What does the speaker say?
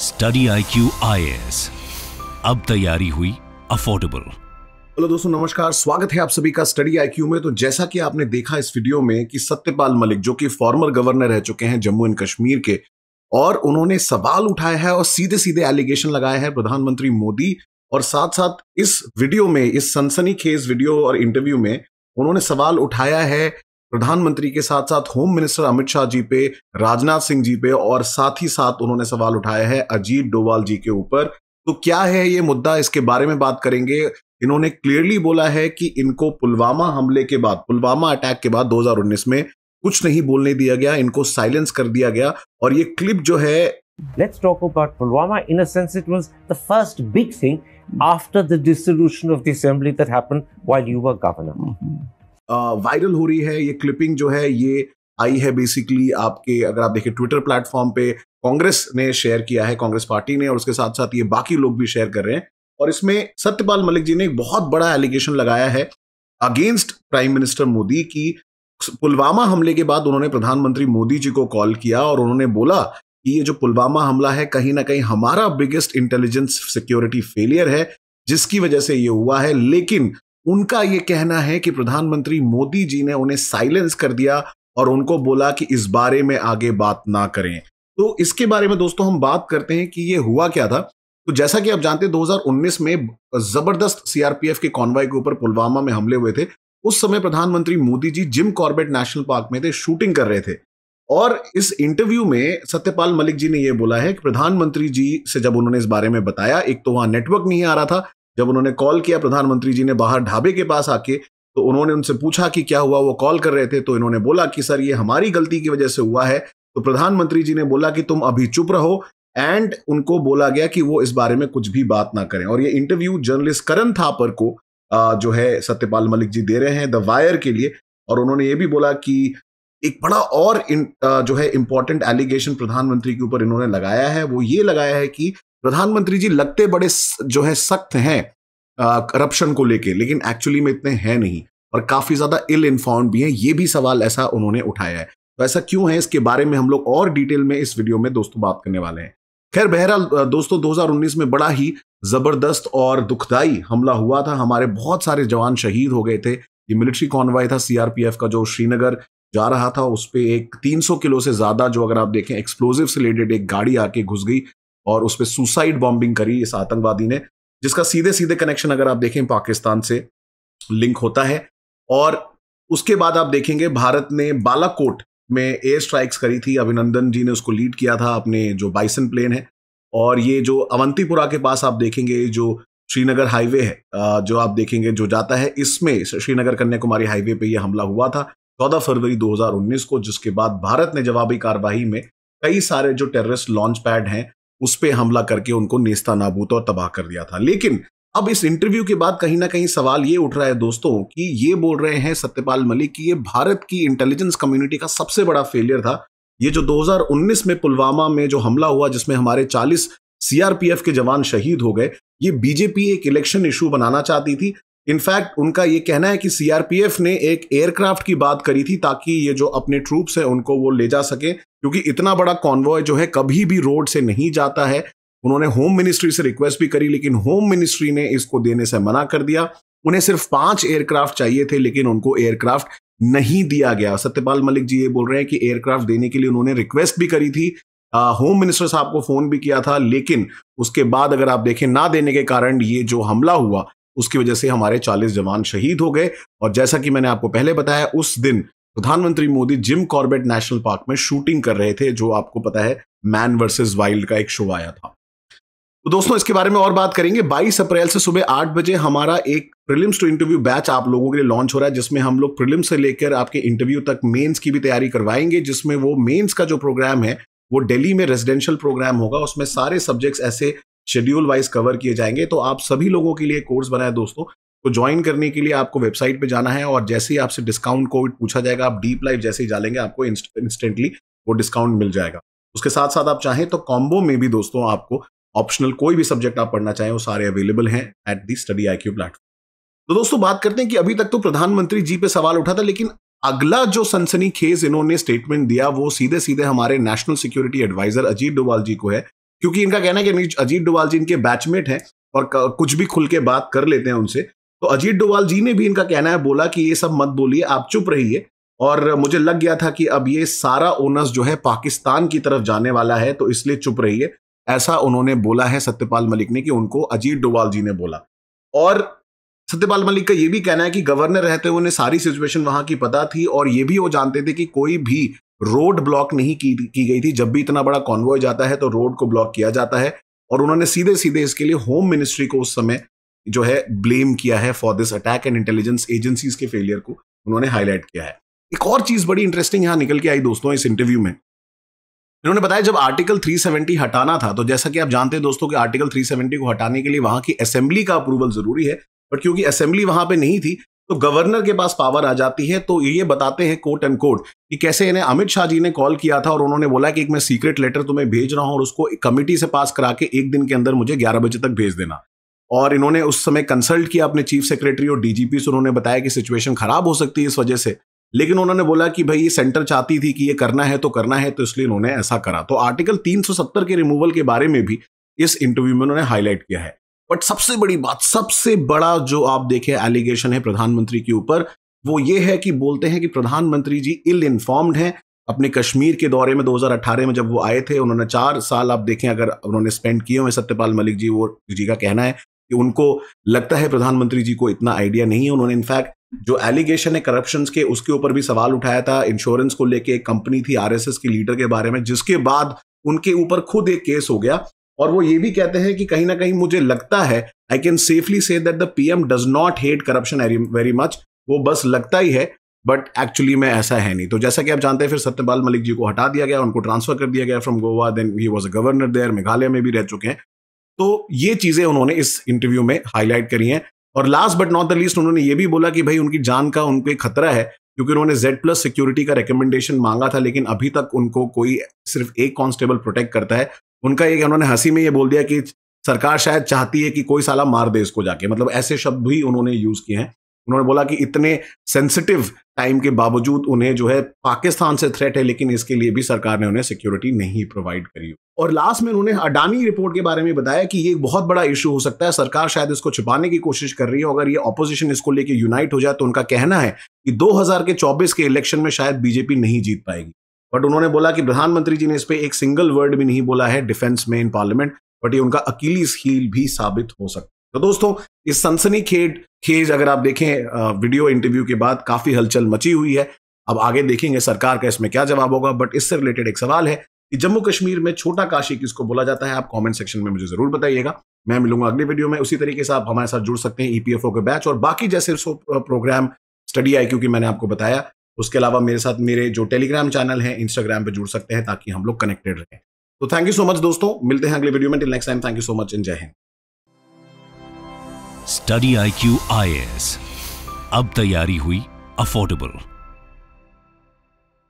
Study I Q I S अब तैयारी हुई अफोर्डेबल हेलो दोस्तों नमस्कार स्वागत है आप सभी का स्टडी आईक्यू में तो जैसा कि आपने देखा इस वीडियो में कि सत्यपाल मलिक जो कि फॉर्मर गवर्नर रह चुके हैं जम्मू एंड कश्मीर के और उन्होंने सवाल उठाया है और सीधे सीधे एलिगेशन लगाया है प्रधानमंत्री मोदी और साथ साथ इस वीडियो में इस सनसनी खेज वीडियो और इंटरव्यू में उन्होंने सवाल उठाया है प्रधानमंत्री के साथ साथ होम मिनिस्टर अमित शाह जी पे राजनाथ सिंह जी पे और साथ ही साथ उन्होंने सवाल उठाया है अजीत डोवाल जी के ऊपर तो क्या है ये मुद्दा इसके बारे में बात करेंगे इन्होंने क्लियरली बोला है कि इनको पुलवामा हमले के बाद पुलवामा अटैक के बाद 2019 में कुछ नहीं बोलने दिया गया इनको साइलेंस कर दिया गया और ये क्लिप जो है Let's talk about Pulwama. In a sense, it was the first big thing after the dissolution of the assembly that happened while you were governor. Mm-hmm. Viral हो रही है ये क्लिपिंग जो है ये आई है बेसिकली आपके अगर आप देखें ट्विटर प्लेटफॉर्म पे कांग्रेस ने शेयर किया है कांग्रेस पार्टी ने और उसके साथ साथ ये बाकी लोग भी शेयर कर रहे हैं और इसमें सत्यपाल मलिक जी ने एक बहुत बड़ा एलिगेशन लगाया है अगेंस्ट प्राइम मिनिस्टर मोदी की पुलवामा हमले के बाद उन्होंने प्रधानमंत्री मोदी जी को कॉल किया और उन्होंने बोला कि ये जो पुलवामा हमला है कहीं ना कहीं हमारा बिगेस्ट इंटेलिजेंस सिक्योरिटी फेलियर है जिसकी वजह से ये हुआ है लेकिन उनका यह कहना है कि प्रधानमंत्री मोदी जी ने उन्हें साइलेंस कर दिया और उनको बोला कि इस बारे में आगे बात ना करें तो इसके बारे में दोस्तों हम बात करते हैं कि ये हुआ क्या था तो जैसा कि आप जानते हैं 2019 में जबरदस्त सीआरपीएफ के कॉन्वाय के ऊपर पुलवामा में हमले हुए थे उस समय प्रधानमंत्री Modi ji Jim Corbett national park में थे शूटिंग कर रहे थे और इस इंटरव्यू में सत्यपाल मलिक जी ने यह बोला है कि प्रधानमंत्री जी से जब उन्होंने इस बारे में बताया एक तो वहां नेटवर्क नहीं आ रहा था जब उन्होंने कॉल किया प्रधानमंत्री जी ने बाहर ढाबे के पास आके तो उन्होंने उनसे पूछा कि क्या हुआ वो कॉल कर रहे थे तो इन्होंने बोला कि सर ये हमारी गलती की वजह से हुआ है तो प्रधानमंत्री जी ने बोला कि तुम अभी चुप रहो एंड उनको बोला गया कि वो इस बारे में कुछ भी बात ना करें और ये इंटरव्यू जर्नलिस्ट करण थापर को जो है सत्यपाल मलिक जी दे रहे हैं द वायर के लिए और उन्होंने ये भी बोला कि एक बड़ा और जो है इंपॉर्टेंट एलिगेशन प्रधानमंत्री के ऊपर इन्होंने लगाया है वो ये लगाया है कि प्रधानमंत्री जी लगते बड़े जो है सख्त हैं करप्शन को लेके लेकिन एक्चुअली में इतने हैं नहीं और काफी ज्यादा इल इन्फॉर्म भी हैं ये भी सवाल ऐसा उन्होंने उठाया है तो ऐसा क्यों है इसके बारे में हम लोग और डिटेल में इस वीडियो में दोस्तों बात करने वाले हैं खैर बहरहाल दोस्तों 2019 में बड़ा ही जबरदस्त और दुखदाई हमला हुआ था हमारे बहुत सारे जवान शहीद हो गए थे ये मिलिट्री कॉन्वाय था सीआरपीएफ का जो श्रीनगर जा रहा था उस पर एक 300 किलो से ज्यादा जो अगर आप देखें एक्सप्लोजिव से रिलेटेड एक गाड़ी आके घुस गई और पर सुसाइड बॉम्बिंग करी इस आतंकवादी ने जिसका सीधे सीधे कनेक्शन अगर आप देखें पाकिस्तान से लिंक होता है और उसके बाद आप देखेंगे भारत ने बालाकोट में एयर स्ट्राइक्स करी थी अभिनंदन जी ने उसको लीड किया था अपने जो बाइसन प्लेन है और ये जो अवंतीपुरा के पास आप देखेंगे जो श्रीनगर हाईवे है जो आप देखेंगे जो जाता है इसमें श्रीनगर कन्याकुमारी हाईवे पे ये हमला हुआ था 14 फरवरी 2019 को जिसके बाद भारत ने जवाबी कार्रवाई में कई सारे जो टेररिस्ट लॉन्च पैड हैं उस पर हमला करके उनको नेस्ता नाबूत और तबाह कर दिया था लेकिन अब इस इंटरव्यू के बाद कहीं ना कहीं सवाल ये उठ रहा है दोस्तों कि ये बोल रहे हैं सत्यपाल मलिक कि ये भारत की इंटेलिजेंस कम्युनिटी का सबसे बड़ा फेलियर था ये जो 2019 में पुलवामा में जो हमला हुआ जिसमें हमारे 40 सीआरपीएफ के जवान शहीद हो गए ये बीजेपी एक इलेक्शन इशू बनाना चाहती थी इनफैक्ट उनका ये कहना है कि सीआरपीएफ ने एक एयरक्राफ्ट की बात करी थी ताकि ये जो अपने ट्रूप्स हैं उनको वो ले जा सके क्योंकि इतना बड़ा कॉन्वॉय जो है कभी भी रोड से नहीं जाता है उन्होंने होम मिनिस्ट्री से रिक्वेस्ट भी करी लेकिन होम मिनिस्ट्री ने इसको देने से मना कर दिया उन्हें सिर्फ पांच एयरक्राफ्ट चाहिए थे लेकिन उनको एयरक्राफ्ट नहीं दिया गया सत्यपाल मलिक जी ये बोल रहे हैं कि एयरक्राफ्ट देने के लिए उन्होंने रिक्वेस्ट भी करी थी होम मिनिस्टर साहब को फोन भी किया था लेकिन उसके बाद अगर आप देखें ना देने के कारण ये जो हमला हुआ उसकी वजह से हमारे 40 जवान शहीद हो गए और जैसा कि मैंने आपको पहले बताया उस दिन प्रधानमंत्री Modi Jim Corbett national park में शूटिंग कर रहे थे जो आपको पता है मैन वर्सेस वाइल्ड का एक शो आया था तो दोस्तों इसके बारे में और बात करेंगे 22 अप्रैल से सुबह आठ बजे हमारा एक प्रिलिम्स टू इंटरव्यू बैच आप लोगों के लिए लॉन्च हो रहा है जिसमें हम लोग प्रिलिम्स से लेकर आपके इंटरव्यू तक मेंस की भी तैयारी करवाएंगे जिसमें वो मेंस का जो प्रोग्राम है वो दिल्ली में रेजिडेंशियल प्रोग्राम होगा उसमें सारे सब्जेक्ट्स ऐसे शेड्यूल वाइज कवर किए जाएंगे तो आप सभी लोगों के लिए कोर्स बनाए दोस्तों तो ज्वाइन करने के लिए आपको वेबसाइट पे जाना है और जैसे ही आपसे डिस्काउंट कोड पूछा जाएगा आप डीप लाइफ जैसे ही डालेंगे आपको इंस्टेंटली वो डिस्काउंट मिल जाएगा उसके साथ साथ आप चाहें तो कॉम्बो में भी दोस्तों आपको ऑप्शनल कोई भी सब्जेक्ट आप पढ़ना चाहें वो सारे अवेलेबल हैं at the study I platform तो दोस्तों बात करते हैं कि अभी तक तो प्रधानमंत्री जी पे सवाल उठा था लेकिन अगला जो सनसनी खेज इन्होंने स्टेटमेंट दिया वो सीधे सीधे हमारे national security adviser Ajit Doval ji को है क्योंकि इनका कहना है कि अजीत डोवाल जी इनके बैचमेट हैं और कुछ भी खुल के बात कर लेते हैं उनसे तो अजीत डोवाल जी ने भी इनका कहना है बोला कि ये सब मत बोलिए आप चुप रहिए और मुझे लग गया था कि अब ये सारा ओनस जो है पाकिस्तान की तरफ जाने वाला है तो इसलिए चुप रहिए ऐसा उन्होंने बोला है सत्यपाल मलिक ने कि उनको अजीत डोवाल जी ने बोला और सत्यपाल मलिक का यह भी कहना है कि गवर्नर रहते हुए उन्हें सारी सिचुएशन वहां की पता थी और ये भी वो जानते थे कि कोई भी रोड ब्लॉक नहीं की, की गई थी जब भी इतना बड़ा कॉन्वॉय जाता है तो रोड को ब्लॉक किया जाता है और उन्होंने सीधे सीधे इसके लिए होम मिनिस्ट्री को उस समय जो है ब्लेम किया है for this attack and intelligence agencies के फेलियर को उन्होंने हाईलाइट किया है एक और चीज बड़ी इंटरेस्टिंग यहां निकल के आई दोस्तों इस इंटरव्यू में इन्होंने बताया जब आर्टिकल 370 हटाना था तो जैसा कि आप जानते हैं दोस्तों कि आर्टिकल 370 को हटाने के लिए वहां की असेंबली का अप्रूवल जरूरी है बट क्योंकि असेंबली वहां पे नहीं थी तो गवर्नर के पास पावर आ जाती है तो ये बताते हैं कोट एंड कोट कि कैसे इन्हें अमित शाह जी ने कॉल किया था और उन्होंने बोला कि एक मैं सीक्रेट लेटर तुम्हें भेज रहा हूं और उसको कमिटी से पास करा के एक दिन के अंदर मुझे ग्यारह बजे तक भेज देना और इन्होंने उस समय कंसल्ट किया अपने चीफ सेक्रेटरी और डीजीपी से उन्होंने बताया कि सिचुएशन खराब हो सकती है इस वजह से लेकिन उन्होंने बोला कि भाई ये सेंटर चाहती थी कि ये करना है तो करना है तो इसलिए उन्होंने ऐसा करा तो आर्टिकल 370 के रिमूवल के बारे में भी इस इंटरव्यू में उन्होंने हाईलाइट किया है बट सबसे बड़ी बात सबसे बड़ा जो आप देखें एलिगेशन है प्रधानमंत्री के ऊपर वो ये है कि बोलते हैं कि प्रधानमंत्री जी इल इन्फॉर्म्ड हैं अपने कश्मीर के दौरे में 2018 में जब वो आए थे उन्होंने चार साल आप देखें अगर उन्होंने स्पेंड किए हुए सत्यपाल मलिक जी वो जी का कहना है कि उनको लगता है प्रधानमंत्री जी को इतना आइडिया नहीं है उन्होंने इनफैक्ट जो एलिगेशन है करप्शन के उसके ऊपर भी सवाल उठाया था इंश्योरेंस को लेके एक कंपनी थी आरएसएस के लीडर के बारे में जिसके बाद उनके ऊपर खुद एक केस हो गया और वो ये भी कहते हैं कि कहीं ना कहीं मुझे लगता है I can safely say that the PM does not hate corruption very much वो बस लगता ही है बट एक्चुअली में ऐसा है नहीं तो जैसा कि आप जानते हैं फिर सत्यपाल मलिक जी को हटा दिया गया उनको ट्रांसफर कर दिया गया from Goa then he was a governor there Meghalaya में भी रह चुके हैं तो ये चीजें उन्होंने इस इंटरव्यू में हाईलाइट करी हैं और last but not the least उन्होंने ये भी बोला कि भाई उनकी जान का उनको एक खतरा है क्योंकि उन्होंने जेड प्लस सिक्योरिटी का रिकमेंडेशन मांगा था लेकिन अभी तक उनको कोई सिर्फ एक कांस्टेबल प्रोटेक्ट करता है उनका एक उन्होंने हंसी में ये बोल दिया कि सरकार शायद चाहती है कि कोई साला मार दे इसको जाके मतलब ऐसे शब्द भी उन्होंने यूज किए हैं उन्होंने बोला कि इतने सेंसिटिव टाइम के बावजूद उन्हें जो है पाकिस्तान से थ्रेट है लेकिन इसके लिए भी सरकार ने उन्हें सिक्योरिटी नहीं प्रोवाइड करी और लास्ट में उन्होंने अडानी रिपोर्ट के बारे में बताया कि ये बहुत बड़ा इशू हो सकता है सरकार शायद इसको छुपाने की कोशिश कर रही है अगर ये ऑपोजिशन इसको लेके यूनाइट हो जाए तो उनका कहना है कि दो के चौबीस के इलेक्शन में शायद बीजेपी नहीं जीत पाएगी बट उन्होंने बोला कि प्रधानमंत्री जी ने इस पर एक सिंगल वर्ड भी नहीं बोला है डिफेंस में इन पार्लियामेंट बट ये उनका अकेली हील भी साबित हो सकता है तो दोस्तों इस सनसनी खेड खेज अगर आप देखें वीडियो इंटरव्यू के बाद काफी हलचल मची हुई है अब आगे देखेंगे सरकार का इसमें क्या जवाब होगा बट इससे रिलेटेड एक सवाल है कि जम्मू कश्मीर में छोटा काशी किसको बोला जाता है आप कमेंट सेक्शन में मुझे जरूर बताइएगा मैं मिलूंगा अगले वीडियो में उसी तरीके से आप हमारे साथ जुड़ सकते हैं ईपीएफओ e के बैच और बाकी जैसे प्रोग्राम स्टडी आई क्योंकि मैंने आपको बताया उसके अलावा मेरे साथ मेरे जो टेलीग्राम चैनल है इंस्टाग्राम पर जुड़ सकते हैं ताकि हम लोग कनेक्टेड रहें तो थैंक यू सो मच दोस्तों मिलते हैं अगले वीडियो में till next time thank you so much in Jai Hind study I Q I S अब तैयारी हुई अफोर्डेबल